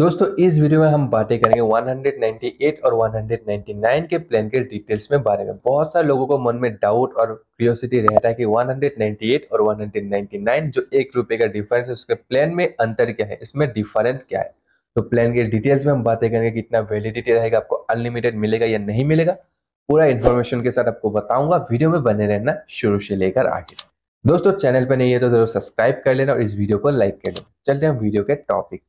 दोस्तों इस वीडियो में हम बातें करेंगे 198 और 199 के प्लान के डिटेल्स में बारे में बहुत सारे लोगों को मन में डाउट और क्यूरियोसिटी रहता है कि 198 और 199 जो एक रुपए का डिफरेंस है उसके प्लान में अंतर क्या है इसमें डिफरेंस क्या है तो प्लान के डिटेल्स में हम बातें करेंगे कितना वैलिडिटी रहेगा आपको अनलिमिटेड मिलेगा या नहीं मिलेगा पूरा इन्फॉर्मेशन के साथ आपको बताऊंगा वीडियो में बने रहना शुरू से लेकर आगे दोस्तों चैनल पर नहीं है तो जरूर सब्सक्राइब कर लेना और इस वीडियो को लाइक कर लेना चलते हैं वीडियो के टॉपिक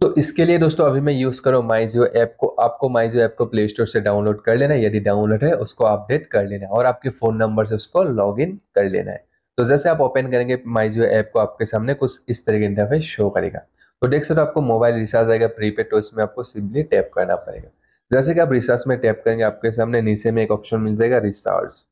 तो इसके लिए दोस्तों अभी मैं यूज़ करो माइजियो ऐप को आपको माइजियो ऐप को प्ले स्टोर से डाउनलोड कर लेना है यदि डाउनलोड है उसको अपडेट कर लेना है और आपके फ़ोन नंबर से उसको इन कर लेना है तो जैसे आप ओपन करेंगे माइजियो ऐप को आपके सामने कुछ इस तरह की इंटरफेस शो करेगा तो देख सकते हो आपको मोबाइल रिचार्ज आएगा प्रीपेड तो इसमें आपको सिंपली टैप करना पड़ेगा जैसे कि आप रिचार्ज में टैप करेंगे आपके सामने नीचे में एक ऑप्शन मिल जाएगा रिचार्ज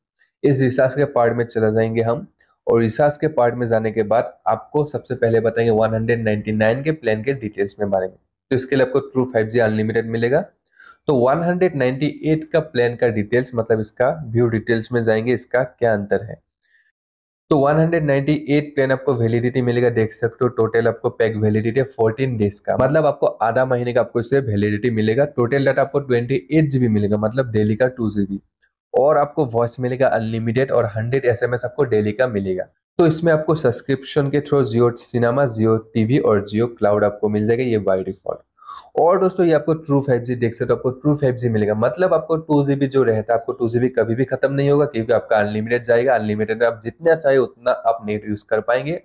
इस रिचार्ज के पार्ट में चला जाएंगे हम और रिसार्ज के पार्ट में जाने के बाद आपको सबसे पहले बताएंगे 199 के प्लान के डिटेल्स में बारे में तो इसके लिए आपको ट्रू 5G अनलिमिटेड मिलेगा तो 198 का प्लान का डिटेल्स मतलब इसका व्यू डिटेल्स में जाएंगे इसका क्या अंतर है तो 198 प्लान आपको वैलिडिटी मिलेगा देख सकते हो टोटल आपको पैक वैलिडिटी है 14 डेज का मतलब आपको आधा महीने का आपको इससे वैलिडिटी मिलेगा टोटल डाटा आपको ट्वेंटी एट जीबी मिलेगा मतलब डेली का टू जीबी और आपको वॉइस मिलेगा अनलिमिटेड और हंड्रेड एसएमएस आपको डेली का मिलेगा तो इसमें आपको सब्सक्रिप्शन के through Jio cinema Jio TV और जियो क्लाउड आपको मिल जाएगा ये बाई डिफॉल्ट और दोस्तों ये आपको ट्रू फाइव जी देख सकते हो आपको ट्रू फाइव जी मिलेगा मतलब आपको टू जी बी जो रहता है आपको टू जी बी कभी भी खत्म नहीं होगा क्योंकि आपका अनलिमिटेड जाएगा अनलिमिटेड आप जितना चाहे उतना आप नेट यूज कर पाएंगे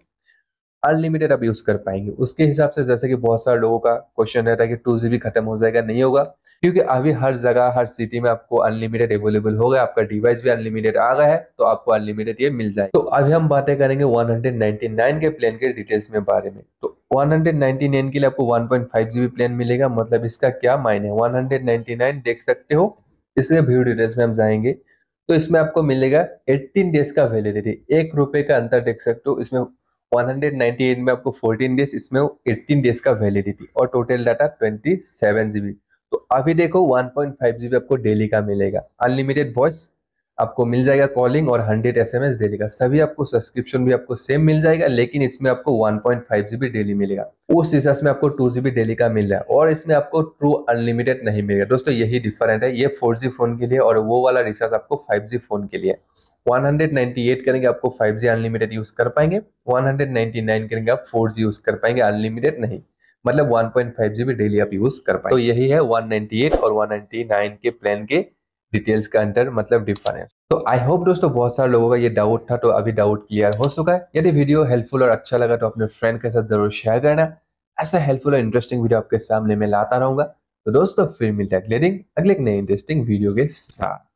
अनलिमिटेड आप यूज कर पाएंगे उसके हिसाब से जैसे कि बहुत सारे लोगों का क्वेश्चन रहता है कि टू जी खत्म हो जाएगा नहीं होगा क्योंकि अभी हर जगह हर सिटी में आपको अनलिमिटेड अवेलेबल हो गया आपका डिवाइस भी अनलिमिटेड आ गया है तो आपको अनलिमिटेड ये मिल जाए तो अभी हम बातें करेंगे 199 के प्लान के डिटेल्स में बारे में तो 199 के लिए आपको 1.5 जीबी प्लान मिलेगा मतलब इसका क्या मायने है 199 देख सकते हो इसलिए व्यू डिटेल्स में हम जाएंगे तो इसमें आपको मिलेगा 18 डेज का वैलिडिटी एक रुपए का अंतर देख सकते हो इसमें 198 में आपको 14 डेज इसमें 18 डेज का वैलिडिटी और टोटल डाटा 27 जीबी तो अभी देखो 1.5 जीबी आपको डेली का मिलेगा अनलिमिटेड वॉइस आपको मिल जाएगा कॉलिंग और 100 एसएमएस डेली का सभी आपको सब्सक्रिप्शन भी आपको सेम मिल जाएगा लेकिन इसमें आपको 1.5 जीबी डेली मिलेगा उस रिचार्ज में आपको 2 जीबी डेली का मिल रहा है और इसमें आपको ट्रू अनलिमिटेड नहीं मिलेगा दोस्तों यही डिफरेंट है ये 4G फोन के लिए और वो वाला रिचार्ज आपको 5G फोन के लिए 198 करेंगे आपको 5G अनलिमिटेड यूज कर पाएंगे 199 करेंगे आप 4G यूज कर पाएंगे अनलिमिटेड नहीं मतलब 1.5G भी डेली आप यूज कर पाएंगे तो यही है 198 और 199 के प्लान के डिटेल्स का अंतर मतलब डिफरेंस तो आई होप दोस्तों बहुत सारे लोगों का ये डाउट था तो अभी डाउट क्लियर हो चुका है यदि वीडियो हेल्पफुल और अच्छा लगा तो अपने फ्रेंड के साथ जरूर शेयर करना ऐसा हेल्पफुल और इंटरेस्टिंग वीडियो आपके सामने में लाता रहूंगा तो दोस्तों फिर मिलता है अगले दिन अगले एक नए इंटरेस्टिंग वीडियो के साथ